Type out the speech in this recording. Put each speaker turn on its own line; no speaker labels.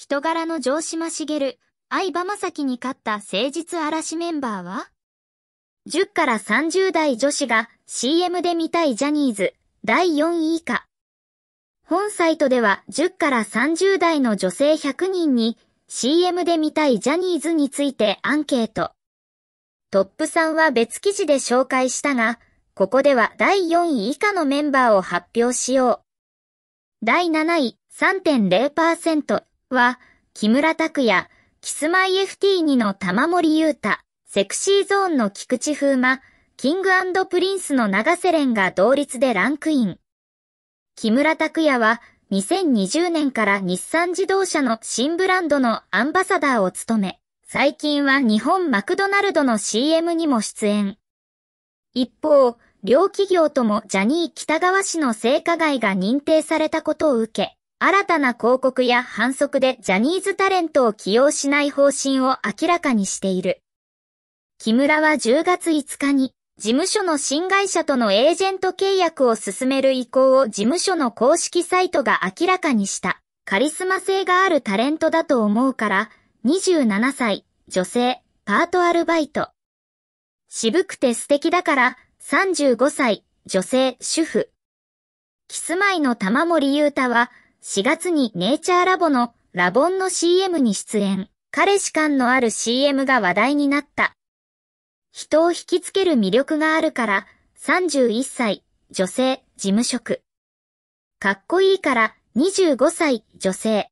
人柄の城島茂、相葉正樹に勝った誠実嵐メンバーは ?10 から30代女子が CM で見たいジャニーズ第4位以下。本サイトでは10から30代の女性100人に CM で見たいジャニーズについてアンケート。トップ3は別記事で紹介したが、ここでは第4位以下のメンバーを発表しよう。第7位3.0%、は、木村拓哉、キスマイ FT2 の玉森優太、セクシーゾーンの菊池風磨、キングプリンスの長瀬廉が同率でランクイン。木村拓也は、2020年から日産自動車の新ブランドのアンバサダーを務め、最近は日本マクドナルドの CM にも出演。一方、両企業ともジャニー北川氏の性加害が認定されたことを受け、新たな広告や反則でジャニーズタレントを起用しない方針を明らかにしている。木村は10月5日に、事務所の新会社とのエージェント契約を進める意向を事務所の公式サイトが明らかにした。カリスマ性があるタレントだと思うから、27歳、女性、パートアルバイト。渋くて素敵だから、35歳、女性、主婦。キスマイの玉森裕太は、4月にネイチャーラボのラボンの CM に出演。彼氏感のある CM が話題になった。人を引きつける魅力があるから、31歳、女性、事務職。かっこいいから、25歳、女性。